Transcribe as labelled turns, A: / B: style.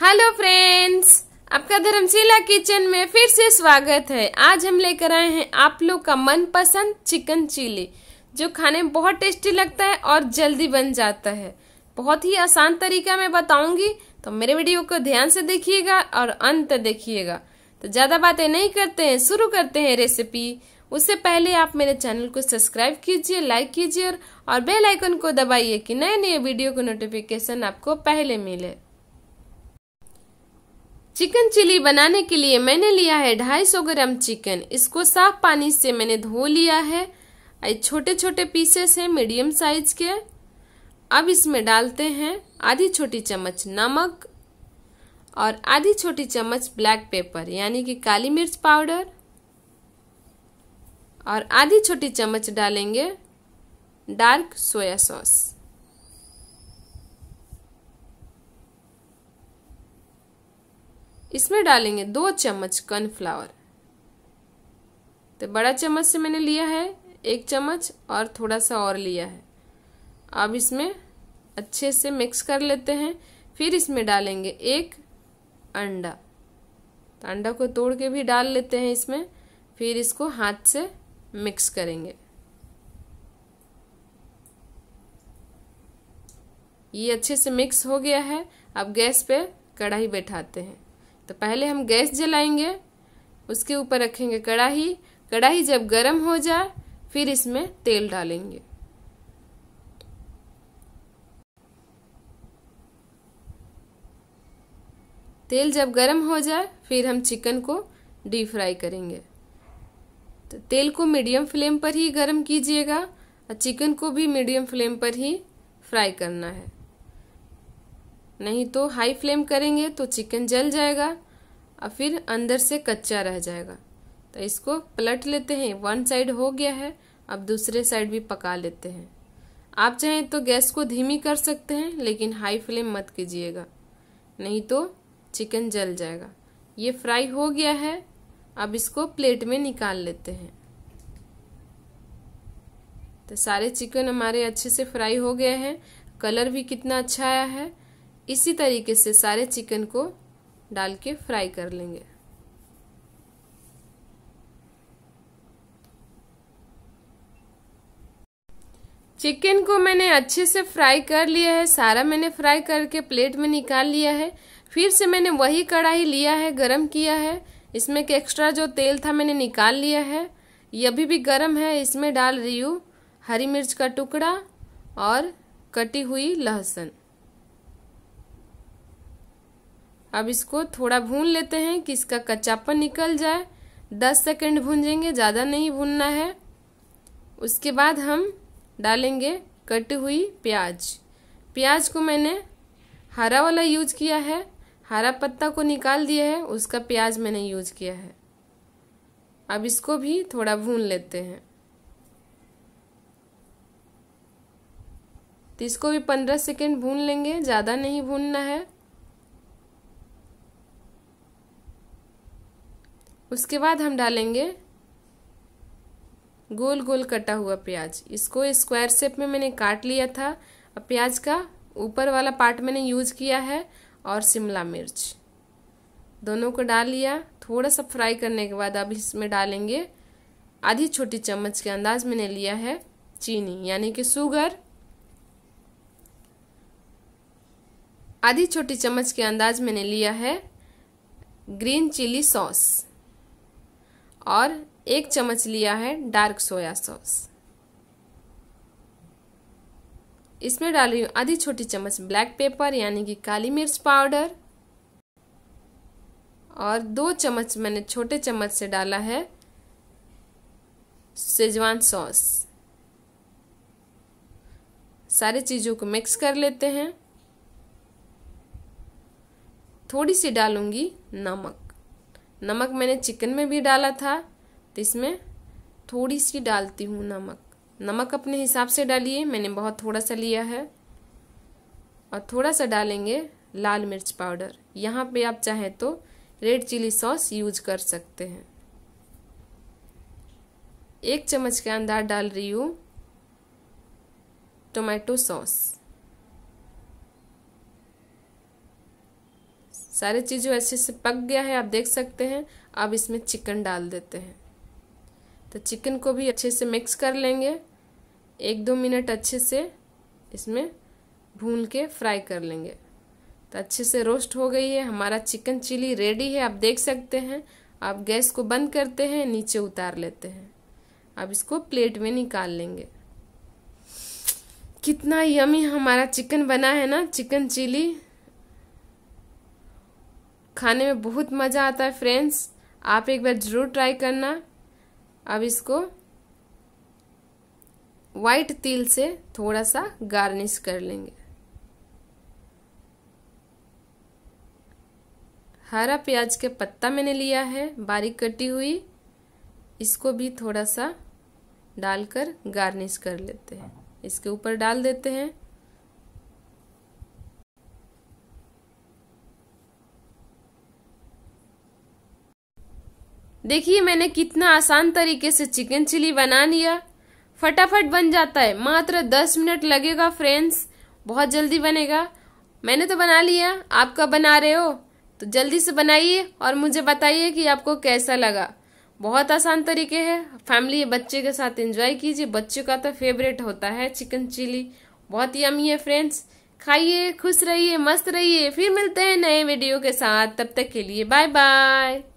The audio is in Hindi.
A: हेलो फ्रेंड्स आपका धर्मशिला किचन में फिर से स्वागत है आज हम लेकर आए हैं आप लोग का मनपसंद चिकन चिली जो खाने में बहुत टेस्टी लगता है और जल्दी बन जाता है बहुत ही आसान तरीका मैं बताऊंगी तो मेरे वीडियो को ध्यान से देखिएगा और अंत देखिएगा तो ज्यादा बातें नहीं करते हैं शुरू करते हैं रेसिपी उससे पहले आप मेरे चैनल को सब्सक्राइब कीजिए लाइक कीजिए और बेल आइकन को दबाइए कि नए नए वीडियो को नोटिफिकेशन आपको पहले मिले चिकन चिली बनाने के लिए मैंने लिया है 250 ग्राम चिकन इसको साफ पानी से मैंने धो लिया है छोटे छोटे पीसेस हैं मीडियम साइज के अब इसमें डालते हैं आधी छोटी चम्मच नमक और आधी छोटी चम्मच ब्लैक पेपर यानी कि काली मिर्च पाउडर और आधी छोटी चम्मच डालेंगे डार्क सोया सॉस इसमें डालेंगे दो चम्मच कर्नफ्लावर तो बड़ा चम्मच से मैंने लिया है एक चम्मच और थोड़ा सा और लिया है अब इसमें अच्छे से मिक्स कर लेते हैं फिर इसमें डालेंगे एक अंडा तो अंडा को तोड़ के भी डाल लेते हैं इसमें फिर इसको हाथ से मिक्स करेंगे ये अच्छे से मिक्स हो गया है अब गैस पे कढ़ाई बैठाते हैं तो पहले हम गैस जलाएंगे उसके ऊपर रखेंगे कढ़ाई कढ़ाई जब गर्म हो जाए फिर इसमें तेल डालेंगे तेल जब गर्म हो जाए फिर हम चिकन को डीप फ्राई करेंगे तो तेल को मीडियम फ्लेम पर ही गर्म कीजिएगा और चिकन को भी मीडियम फ्लेम पर ही फ्राई करना है नहीं तो हाई फ्लेम करेंगे तो चिकन जल जाएगा और फिर अंदर से कच्चा रह जाएगा तो इसको पलट लेते हैं वन साइड हो गया है अब दूसरे साइड भी पका लेते हैं आप चाहें तो गैस को धीमी कर सकते हैं लेकिन हाई फ्लेम मत कीजिएगा नहीं तो चिकन जल जाएगा ये फ्राई हो गया है अब इसको प्लेट में निकाल लेते हैं तो सारे चिकन हमारे अच्छे से फ्राई हो गए हैं कलर भी कितना अच्छा आया है इसी तरीके से सारे चिकन को डाल के फ्राई कर लेंगे चिकन को मैंने अच्छे से फ्राई कर लिया है सारा मैंने फ्राई करके प्लेट में निकाल लिया है फिर से मैंने वही कढ़ाई लिया है गरम किया है इसमें के एक्स्ट्रा जो तेल था मैंने निकाल लिया है ये अभी भी गरम है इसमें डाल रही हूँ हरी मिर्च का टुकड़ा और कटी हुई लहसुन अब इसको थोड़ा भून लेते हैं कि इसका कच्चापन निकल जाए दस सेकंड भूंजेंगे ज़्यादा नहीं भूनना है उसके बाद हम डालेंगे कटी हुई प्याज प्याज को मैंने हरा वाला यूज किया है हरा पत्ता को निकाल दिया है उसका प्याज मैंने यूज किया है अब इसको भी थोड़ा भून लेते हैं तो इसको भी पंद्रह सेकेंड भून लेंगे ज़्यादा नहीं भूनना है उसके बाद हम डालेंगे गोल गोल कटा हुआ प्याज इसको स्क्वायर शेप में मैंने काट लिया था अब प्याज का ऊपर वाला पार्ट मैंने यूज किया है और शिमला मिर्च दोनों को डाल लिया थोड़ा सा फ्राई करने के बाद अब इसमें डालेंगे आधी छोटी चम्मच के अंदाज मैंने लिया है चीनी यानी कि शुगर आधी छोटी चम्मच के अंदाज मैंने लिया है ग्रीन चिली सॉस और एक चम्मच लिया है डार्क सोया सॉस इसमें डाल रही हूँ आधी छोटी चम्मच ब्लैक पेपर यानी कि काली मिर्च पाउडर और दो चम्मच मैंने छोटे चम्मच से डाला है सेजवान सॉस सारे चीज़ों को मिक्स कर लेते हैं थोड़ी सी डालूंगी नमक नमक मैंने चिकन में भी डाला था तो इसमें थोड़ी सी डालती हूँ नमक नमक अपने हिसाब से डालिए मैंने बहुत थोड़ा सा लिया है और थोड़ा सा डालेंगे लाल मिर्च पाउडर यहाँ पे आप चाहें तो रेड चिली सॉस यूज कर सकते हैं एक चम्मच के अंदर डाल रही हूँ टोमेटो सॉस सारे चीज़ जो अच्छे से पक गया है आप देख सकते हैं अब इसमें चिकन डाल देते हैं तो चिकन को भी अच्छे से मिक्स कर लेंगे एक दो मिनट अच्छे से इसमें भून के फ्राई कर लेंगे तो अच्छे से रोस्ट हो गई है हमारा चिकन चिली रेडी है आप देख सकते हैं आप गैस को बंद करते हैं नीचे उतार लेते हैं अब इसको प्लेट में निकाल लेंगे कितना यमी हमारा चिकन बना है ना चिकन चिली खाने में बहुत मज़ा आता है फ्रेंड्स आप एक बार ज़रूर ट्राई करना अब इसको वाइट तिल से थोड़ा सा गार्निश कर लेंगे हरा प्याज के पत्ता मैंने लिया है बारीक कटी हुई इसको भी थोड़ा सा डालकर गार्निश कर लेते हैं इसके ऊपर डाल देते हैं देखिए मैंने कितना आसान तरीके से चिकन चिली बना लिया फटाफट बन जाता है मात्र दस मिनट लगेगा फ्रेंड्स बहुत जल्दी बनेगा मैंने तो बना लिया आप कब बना रहे हो तो जल्दी से बनाइए और मुझे बताइए कि आपको कैसा लगा बहुत आसान तरीके है फैमिली बच्चे के साथ एंजॉय कीजिए बच्चों का तो फेवरेट होता है चिकन चिली बहुत ही अमी है फ्रेंड्स खाइए खुश रहिए मस्त रहिए फिर मिलते हैं नए वीडियो के साथ तब तक के लिए बाय बाय